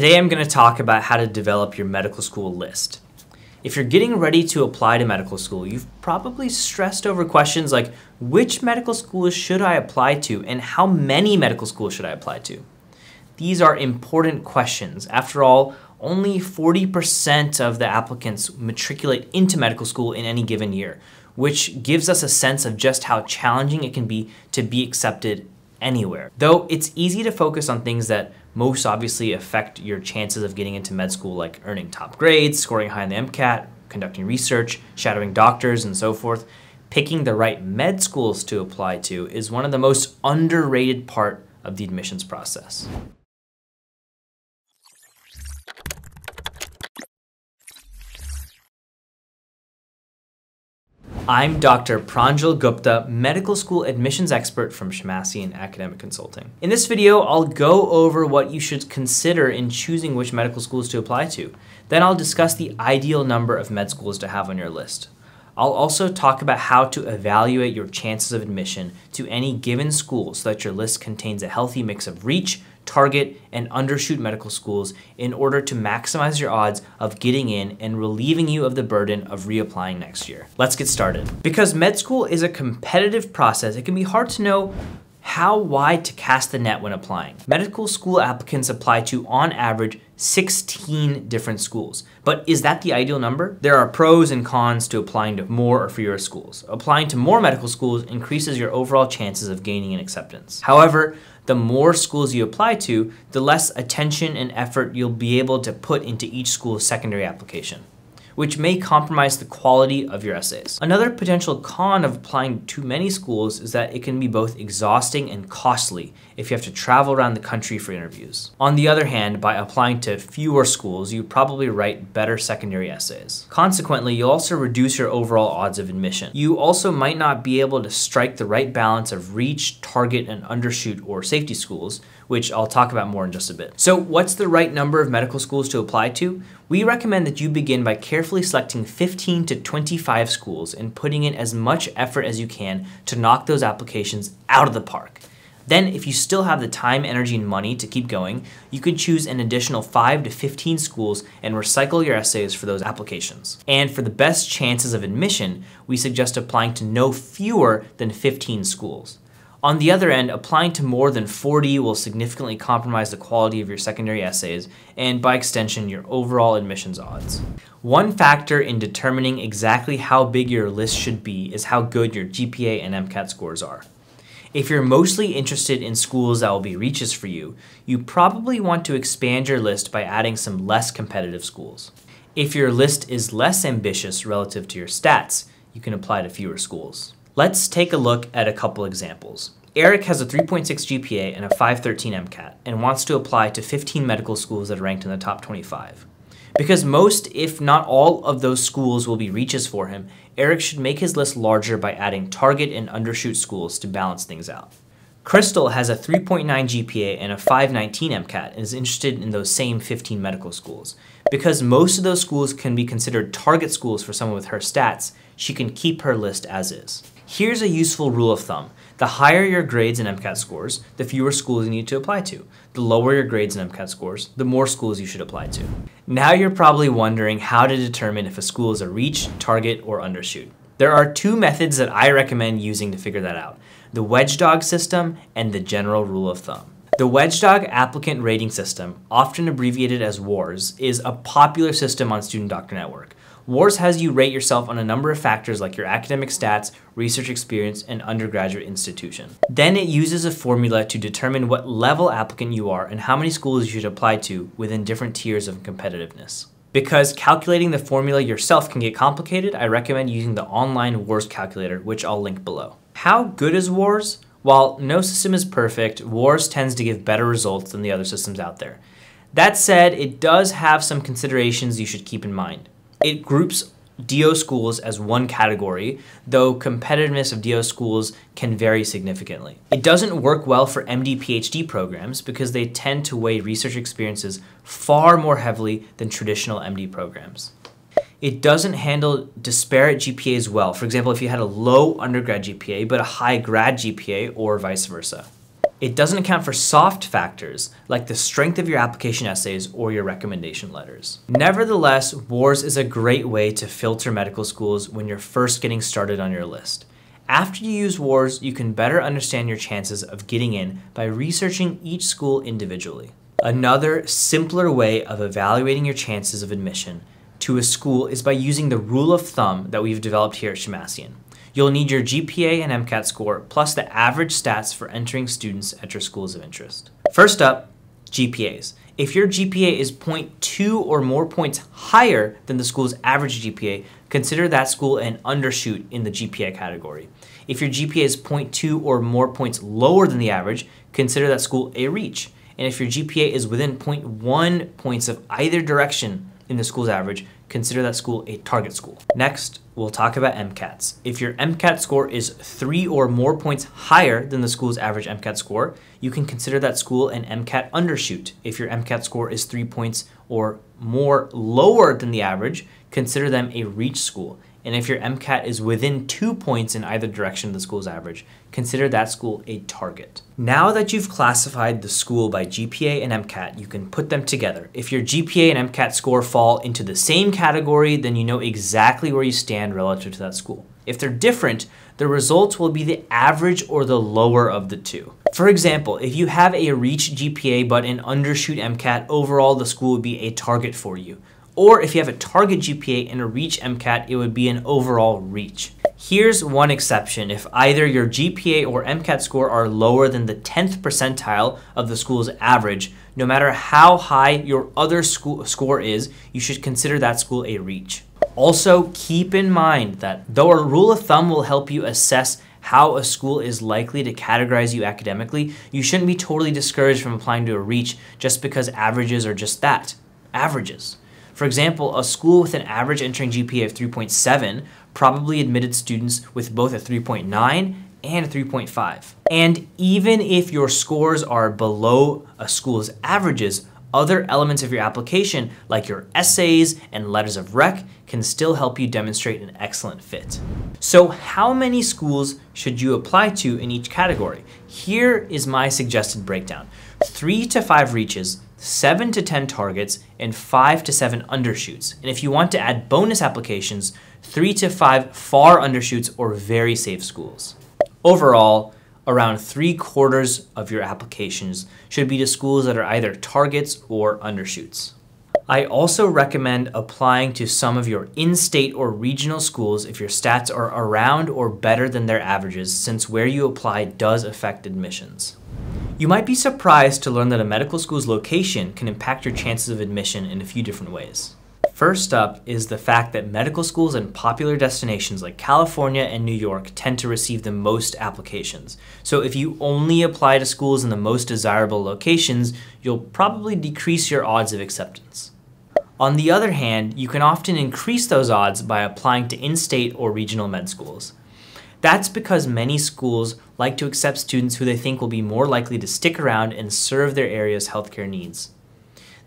Today I'm going to talk about how to develop your medical school list. If you're getting ready to apply to medical school, you've probably stressed over questions like which medical schools should I apply to and how many medical schools should I apply to? These are important questions. After all, only 40% of the applicants matriculate into medical school in any given year, which gives us a sense of just how challenging it can be to be accepted anywhere. Though it's easy to focus on things that most obviously affect your chances of getting into med school, like earning top grades, scoring high in the MCAT, conducting research, shadowing doctors, and so forth. Picking the right med schools to apply to is one of the most underrated part of the admissions process. I'm Dr. Pranjal Gupta, medical school admissions expert from and Academic Consulting. In this video, I'll go over what you should consider in choosing which medical schools to apply to. Then I'll discuss the ideal number of med schools to have on your list. I'll also talk about how to evaluate your chances of admission to any given school so that your list contains a healthy mix of reach, target, and undershoot medical schools in order to maximize your odds of getting in and relieving you of the burden of reapplying next year. Let's get started. Because med school is a competitive process, it can be hard to know how wide to cast the net when applying. Medical school applicants apply to, on average, 16 different schools. But is that the ideal number? There are pros and cons to applying to more or fewer schools. Applying to more medical schools increases your overall chances of gaining an acceptance. However, the more schools you apply to, the less attention and effort you'll be able to put into each school's secondary application which may compromise the quality of your essays. Another potential con of applying to many schools is that it can be both exhausting and costly if you have to travel around the country for interviews. On the other hand, by applying to fewer schools, you probably write better secondary essays. Consequently, you'll also reduce your overall odds of admission. You also might not be able to strike the right balance of reach, target, and undershoot or safety schools, which I'll talk about more in just a bit. So what's the right number of medical schools to apply to? We recommend that you begin by carefully selecting 15 to 25 schools and putting in as much effort as you can to knock those applications out of the park. Then, if you still have the time, energy, and money to keep going, you could choose an additional 5 to 15 schools and recycle your essays for those applications. And for the best chances of admission, we suggest applying to no fewer than 15 schools. On the other end, applying to more than 40 will significantly compromise the quality of your secondary essays and, by extension, your overall admissions odds. One factor in determining exactly how big your list should be is how good your GPA and MCAT scores are. If you're mostly interested in schools that will be reaches for you, you probably want to expand your list by adding some less competitive schools. If your list is less ambitious relative to your stats, you can apply to fewer schools. Let's take a look at a couple examples. Eric has a 3.6 GPA and a 513 MCAT and wants to apply to 15 medical schools that are ranked in the top 25. Because most, if not all, of those schools will be reaches for him, Eric should make his list larger by adding target and undershoot schools to balance things out. Crystal has a 3.9 GPA and a 519 MCAT and is interested in those same 15 medical schools. Because most of those schools can be considered target schools for someone with her stats, she can keep her list as is. Here's a useful rule of thumb. The higher your grades and MCAT scores, the fewer schools you need to apply to. The lower your grades and MCAT scores, the more schools you should apply to. Now you're probably wondering how to determine if a school is a reach, target, or undershoot. There are two methods that I recommend using to figure that out, the wedge dog system and the general rule of thumb. The wedge dog applicant rating system, often abbreviated as WARS, is a popular system on Student Doctor Network. WARS has you rate yourself on a number of factors like your academic stats, research experience, and undergraduate institution. Then it uses a formula to determine what level applicant you are and how many schools you should apply to within different tiers of competitiveness. Because calculating the formula yourself can get complicated, I recommend using the online WARS calculator, which I'll link below. How good is WARS? While no system is perfect, WARS tends to give better results than the other systems out there. That said, it does have some considerations you should keep in mind. It groups DO schools as one category, though competitiveness of DO schools can vary significantly. It doesn't work well for MD PhD programs because they tend to weigh research experiences far more heavily than traditional MD programs. It doesn't handle disparate GPAs well. For example, if you had a low undergrad GPA but a high grad GPA or vice versa. It doesn't account for soft factors like the strength of your application essays or your recommendation letters. Nevertheless, WARS is a great way to filter medical schools when you're first getting started on your list. After you use WARS, you can better understand your chances of getting in by researching each school individually. Another simpler way of evaluating your chances of admission to a school is by using the rule of thumb that we've developed here at Shemasian. You'll need your GPA and MCAT score, plus the average stats for entering students at your schools of interest. First up, GPAs. If your GPA is 0.2 or more points higher than the school's average GPA, consider that school an undershoot in the GPA category. If your GPA is 0.2 or more points lower than the average, consider that school a reach. And if your GPA is within 0.1 points of either direction in the school's average, consider that school a target school. Next, we'll talk about MCATs. If your MCAT score is three or more points higher than the school's average MCAT score, you can consider that school an MCAT undershoot. If your MCAT score is three points or more lower than the average, consider them a reach school. And if your MCAT is within two points in either direction of the school's average, consider that school a target. Now that you've classified the school by GPA and MCAT, you can put them together. If your GPA and MCAT score fall into the same category, then you know exactly where you stand relative to that school. If they're different, the results will be the average or the lower of the two. For example, if you have a reach GPA but an undershoot MCAT, overall the school would be a target for you or if you have a target GPA and a reach MCAT, it would be an overall reach. Here's one exception. If either your GPA or MCAT score are lower than the 10th percentile of the school's average, no matter how high your other school score is, you should consider that school a reach. Also, keep in mind that though a rule of thumb will help you assess how a school is likely to categorize you academically, you shouldn't be totally discouraged from applying to a reach just because averages are just that averages. For example, a school with an average entering GPA of 3.7 probably admitted students with both a 3.9 and a 3.5. And even if your scores are below a school's averages, other elements of your application, like your essays and letters of rec, can still help you demonstrate an excellent fit. So how many schools should you apply to in each category? Here is my suggested breakdown. Three to five reaches, 7 to 10 targets, and 5 to 7 undershoots. And if you want to add bonus applications, 3 to 5 far undershoots or very safe schools. Overall, around three quarters of your applications should be to schools that are either targets or undershoots. I also recommend applying to some of your in-state or regional schools if your stats are around or better than their averages since where you apply does affect admissions. You might be surprised to learn that a medical school's location can impact your chances of admission in a few different ways. First up is the fact that medical schools in popular destinations like California and New York tend to receive the most applications. So if you only apply to schools in the most desirable locations, you'll probably decrease your odds of acceptance. On the other hand, you can often increase those odds by applying to in-state or regional med schools. That's because many schools like to accept students who they think will be more likely to stick around and serve their area's healthcare needs.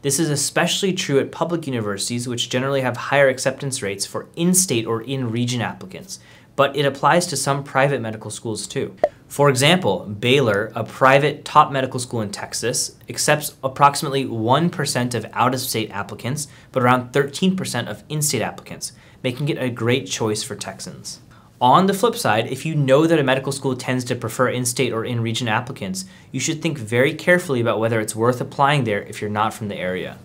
This is especially true at public universities, which generally have higher acceptance rates for in state or in region applicants, but it applies to some private medical schools too. For example, Baylor, a private top medical school in Texas, accepts approximately 1% of out of state applicants, but around 13% of in state applicants, making it a great choice for Texans. On the flip side, if you know that a medical school tends to prefer in-state or in-region applicants, you should think very carefully about whether it's worth applying there if you're not from the area.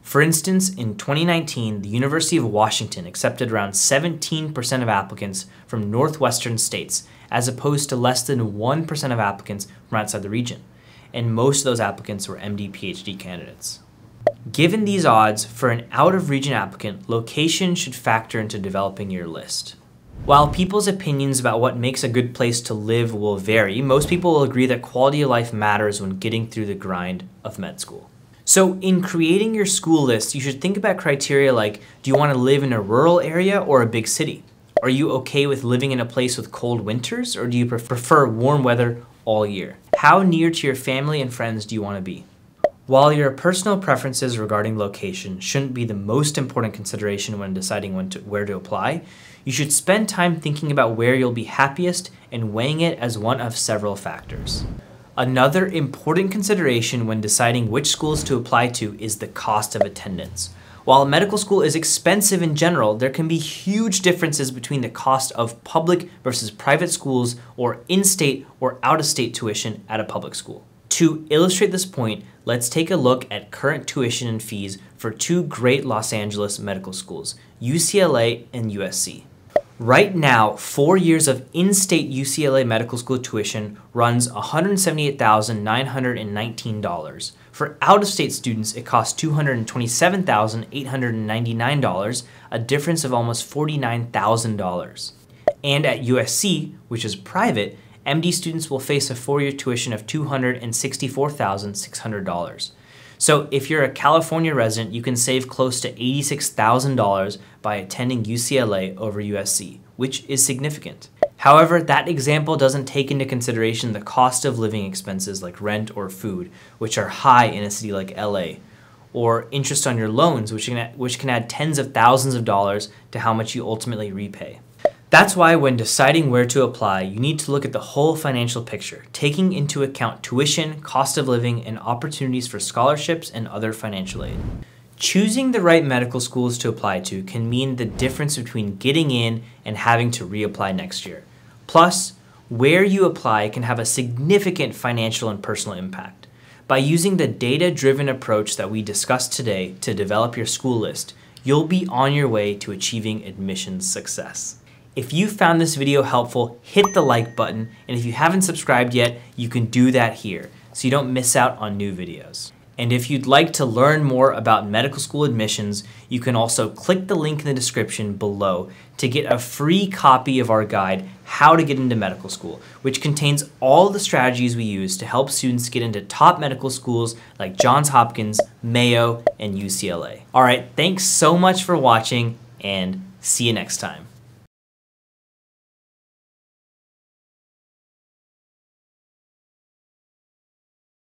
For instance, in 2019, the University of Washington accepted around 17% of applicants from northwestern states, as opposed to less than 1% of applicants from outside the region. And most of those applicants were MD PhD candidates. Given these odds, for an out of region applicant, location should factor into developing your list. While people's opinions about what makes a good place to live will vary, most people will agree that quality of life matters when getting through the grind of med school. So, in creating your school list, you should think about criteria like do you want to live in a rural area or a big city? Are you okay with living in a place with cold winters or do you prefer warm weather all year? How near to your family and friends do you want to be? While your personal preferences regarding location shouldn't be the most important consideration when deciding when to, where to apply, you should spend time thinking about where you'll be happiest and weighing it as one of several factors. Another important consideration when deciding which schools to apply to is the cost of attendance. While medical school is expensive in general, there can be huge differences between the cost of public versus private schools or in-state or out-of-state tuition at a public school. To illustrate this point, let's take a look at current tuition and fees for two great Los Angeles medical schools, UCLA and USC. Right now, four years of in-state UCLA medical school tuition runs $178,919. For out-of-state students, it costs $227,899, a difference of almost $49,000. And at USC, which is private, MD students will face a four-year tuition of $264,600. So if you're a California resident, you can save close to $86,000 by attending UCLA over USC, which is significant. However, that example doesn't take into consideration the cost of living expenses like rent or food, which are high in a city like LA, or interest on your loans, which can, which can add tens of thousands of dollars to how much you ultimately repay. That's why when deciding where to apply, you need to look at the whole financial picture, taking into account tuition, cost of living, and opportunities for scholarships and other financial aid. Choosing the right medical schools to apply to can mean the difference between getting in and having to reapply next year. Plus, where you apply can have a significant financial and personal impact. By using the data driven approach that we discussed today to develop your school list, you'll be on your way to achieving admissions success. If you found this video helpful, hit the like button, and if you haven't subscribed yet, you can do that here, so you don't miss out on new videos. And if you'd like to learn more about medical school admissions, you can also click the link in the description below to get a free copy of our guide, How to Get into Medical School, which contains all the strategies we use to help students get into top medical schools like Johns Hopkins, Mayo, and UCLA. All right, thanks so much for watching, and see you next time.